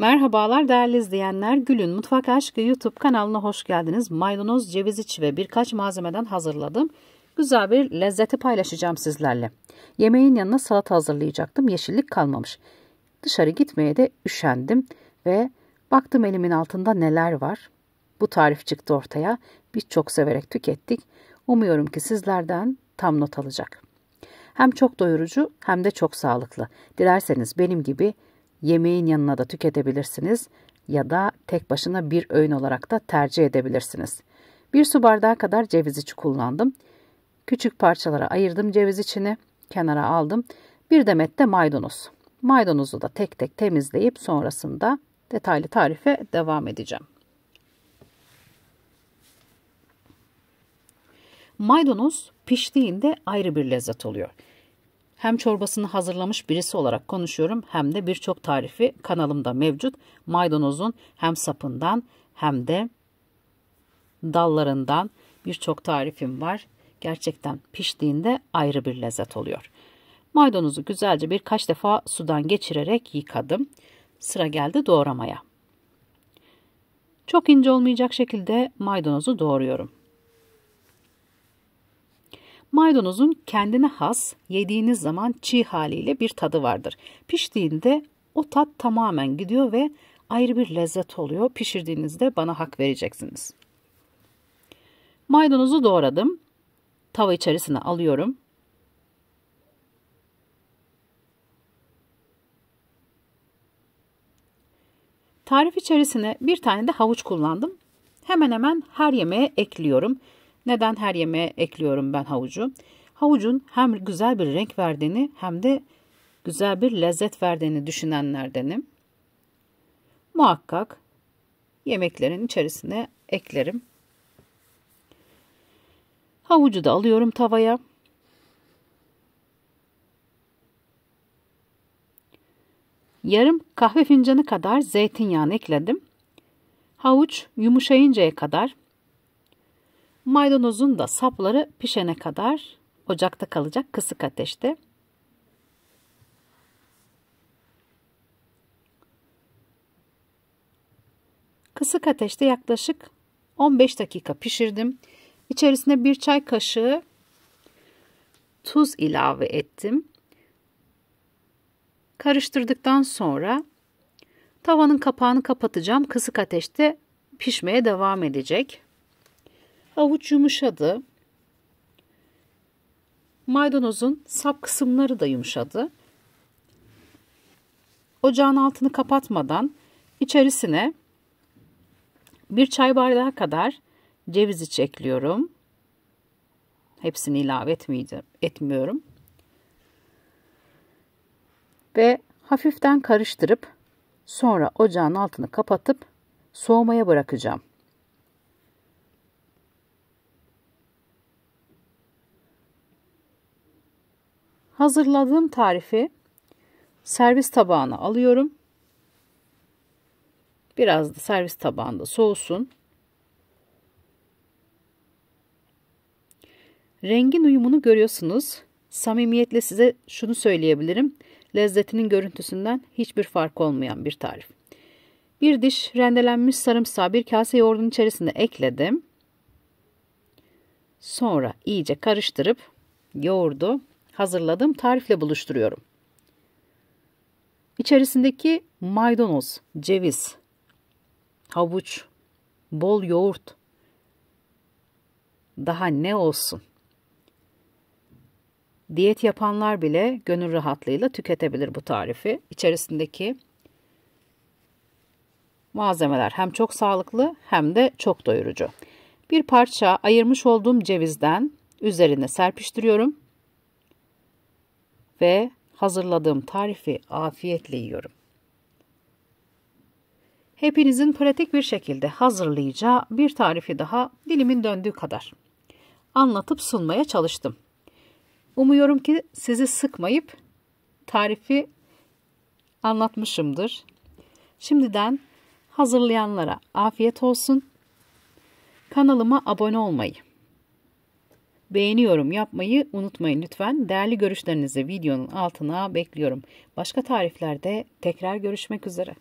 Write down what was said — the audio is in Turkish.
Merhabalar değerli izleyenler, Gül'ün Mutfak Aşkı YouTube kanalına hoş geldiniz. Maydanoz, ceviz içi ve birkaç malzemeden hazırladım. Güzel bir lezzeti paylaşacağım sizlerle. Yemeğin yanına salata hazırlayacaktım, yeşillik kalmamış. Dışarı gitmeye de üşendim ve baktım elimin altında neler var. Bu tarif çıktı ortaya, biz çok severek tükettik. Umuyorum ki sizlerden tam not alacak. Hem çok doyurucu hem de çok sağlıklı. Dilerseniz benim gibi yemeğin yanına da tüketebilirsiniz ya da tek başına bir öğün olarak da tercih edebilirsiniz. Bir su bardağı kadar ceviz içi kullandım. Küçük parçalara ayırdım ceviz içini, kenara aldım. Bir demet de maydanoz. Maydanozu da tek tek temizleyip sonrasında detaylı tarife devam edeceğim. Maydanoz piştiğinde ayrı bir lezzet oluyor. Hem çorbasını hazırlamış birisi olarak konuşuyorum hem de birçok tarifi kanalımda mevcut. Maydanozun hem sapından hem de dallarından birçok tarifim var. Gerçekten piştiğinde ayrı bir lezzet oluyor. Maydanozu güzelce birkaç defa sudan geçirerek yıkadım. Sıra geldi doğramaya. Çok ince olmayacak şekilde maydanozu doğruyorum. Maydanozun kendine has, yediğiniz zaman çiğ haliyle bir tadı vardır. Piştiğinde o tat tamamen gidiyor ve ayrı bir lezzet oluyor. Pişirdiğinizde bana hak vereceksiniz. Maydanozu doğradım. Tava içerisine alıyorum. Tarif içerisine bir tane de havuç kullandım. Hemen hemen her yemeğe ekliyorum. Neden her yemeğe ekliyorum ben havucu? Havucun hem güzel bir renk verdiğini hem de güzel bir lezzet verdiğini düşünenlerdenim. Muhakkak yemeklerin içerisine eklerim. Havucu da alıyorum tavaya. Yarım kahve fincanı kadar zeytinyağını ekledim. Havuç yumuşayıncaya kadar Maydanozun da sapları pişene kadar ocakta kalacak kısık ateşte. Kısık ateşte yaklaşık 15 dakika pişirdim. İçerisine bir çay kaşığı tuz ilave ettim. Karıştırdıktan sonra tavanın kapağını kapatacağım. Kısık ateşte pişmeye devam edecek. Avuç yumuşadı. Maydanozun sap kısımları da yumuşadı. Ocağın altını kapatmadan içerisine bir çay bardağı kadar ceviz iç ekliyorum. Hepsini ilave etmiyorum. Ve hafiften karıştırıp sonra ocağın altını kapatıp soğumaya bırakacağım. hazırladığım tarifi servis tabağına alıyorum. Biraz da servis tabağında soğusun. Rengin uyumunu görüyorsunuz. Samimiyetle size şunu söyleyebilirim. Lezzetinin görüntüsünden hiçbir fark olmayan bir tarif. Bir diş rendelenmiş sarımsağı bir kase yoğurdun içerisine ekledim. Sonra iyice karıştırıp yoğurdu hazırladığım tarifle buluşturuyorum. İçerisindeki maydanoz, ceviz, havuç, bol yoğurt, daha ne olsun? Diyet yapanlar bile gönül rahatlığıyla tüketebilir bu tarifi. İçerisindeki malzemeler hem çok sağlıklı hem de çok doyurucu. Bir parça ayırmış olduğum cevizden üzerine serpiştiriyorum ve hazırladığım tarifi afiyetle yiyorum. Hepinizin pratik bir şekilde hazırlayacağı bir tarifi daha dilimin döndüğü kadar anlatıp sunmaya çalıştım. Umuyorum ki sizi sıkmayıp tarifi anlatmışımdır. Şimdiden hazırlayanlara afiyet olsun. Kanalıma abone olmayı Beğeniyorum yapmayı unutmayın lütfen. Değerli görüşlerinizi videonun altına bekliyorum. Başka tariflerde tekrar görüşmek üzere.